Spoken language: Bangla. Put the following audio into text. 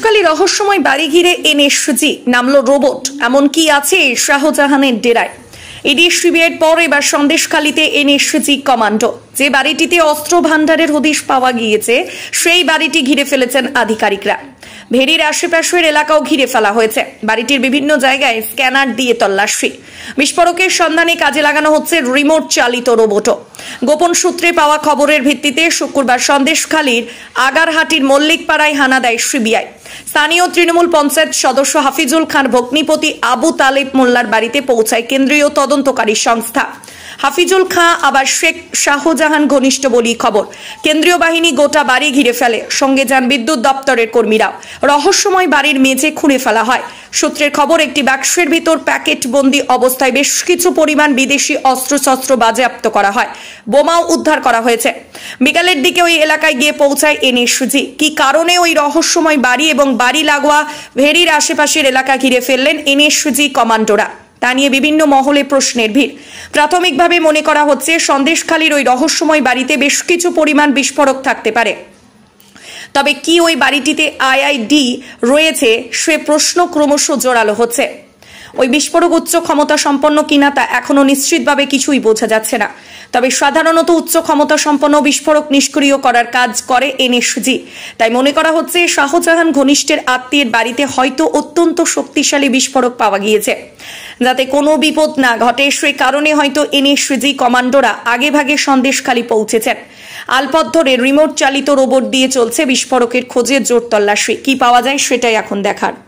সন্দেশখালী রহস্যময় বাড়ি ঘিরে সুজি নামলো রোবট এমন কি আছে শাহজাহানের ডেরায় এডি শিবিরের পর এবার সন্দেশখালীতে সুজি কমান্ডো যে বাড়িটিতে অস্ত্র ভান্ডারের হদিশ পাওয়া গিয়েছে সেই বাড়িটি ঘিরে ফেলেছেন আধিকারিকরা ভেরির আশেপাশের এলাকাও ঘিরে ফেলা হয়েছে বাড়িটির বিভিন্ন জায়গায় স্ক্যানার দিয়ে তল্লাশি বিস্ফোরকের সন্ধানে কাজে লাগানো হচ্ছে রিমোট চালিত রোবটও গোপন সূত্রে পাওয়া খবরের ভিত্তিতে শুক্রবার সন্দেশখালীর আগারহাটির মল্লিকপাড়ায় হানা দেয় সিবিআই স্থানীয় তৃণমূল পঞ্চায়েত সদস্য হাফিজুল খান ভগ্নিপতি আবু তালেব মোল্লার বাড়িতে পৌঁছায় কেন্দ্রীয় তদন্তকারী সংস্থা হাফিজুল খাঁ আবার শেখ শাহজাহান ঘনিষ্ঠ বলি খবর কেন্দ্রীয় বাহিনী গোটা বাড়ি ঘিরে ফেলে সঙ্গে যান বিদ্যুৎ দপ্তরের কর্মীরা রহস্যময় বাড়ির মেঝে খুঁড়ে ফেলা হয় সূত্রের খবর একটি বাক্সের ভিতর প্যাকেট বন্দী অবস্থায় বেশ কিছু পরিমাণ বিদেশি অস্ত্রশস্ত্র বাজেয়াপ্ত করা হয় বোমাও উদ্ধার করা হয়েছে বিকালের দিকে ওই এলাকায় গিয়ে পৌঁছায় সুজি কি কারণে ওই রহস্যময় বাড়ি এবং বাড়ি লাগোয়া ভেরির আশেপাশের এলাকা ঘিরে ফেললেন সুজি কমান্ডোরা তা নিয়ে বিভিন্ন মহলে প্রশ্নের ভিড় প্রাথমিকভাবে মনে করা হচ্ছে সন্দেশখালির ওই রহস্যময় বাড়িতে বেশ কিছু পরিমাণ বিস্ফোরক থাকতে পারে তবে কি ওই বাড়িটিতে আইআইডি রয়েছে সে প্রশ্ন ক্রমশ জোরালো হচ্ছে ওই বিস্ফোরক উচ্চ ক্ষমতা সম্পন্ন কিনা তা এখনও নিশ্চিতভাবে কিছুই বোঝা যাচ্ছে না তবে সাধারণত উচ্চ ক্ষমতা সম্পন্ন বিস্ফোরক নিষ্ক্রিয় করার কাজ করে এনএসজি তাই মনে করা হচ্ছে শাহজাহান ঘনিষ্ঠের আত্মীয়ের বাড়িতে হয়তো অত্যন্ত শক্তিশালী বিস্ফোরক পাওয়া গিয়েছে যাতে কোনো বিপদ না ঘটে সে কারণে হয়তো এনএসজি কমান্ডোরা আগেভাগে সন্দেশখালি পৌঁছেছেন আলপথ ধরে রিমোট চালিত রোবট দিয়ে চলছে বিস্ফোরকের খোঁজে জোর তল্লাশি কি পাওয়া যায় সেটাই এখন দেখার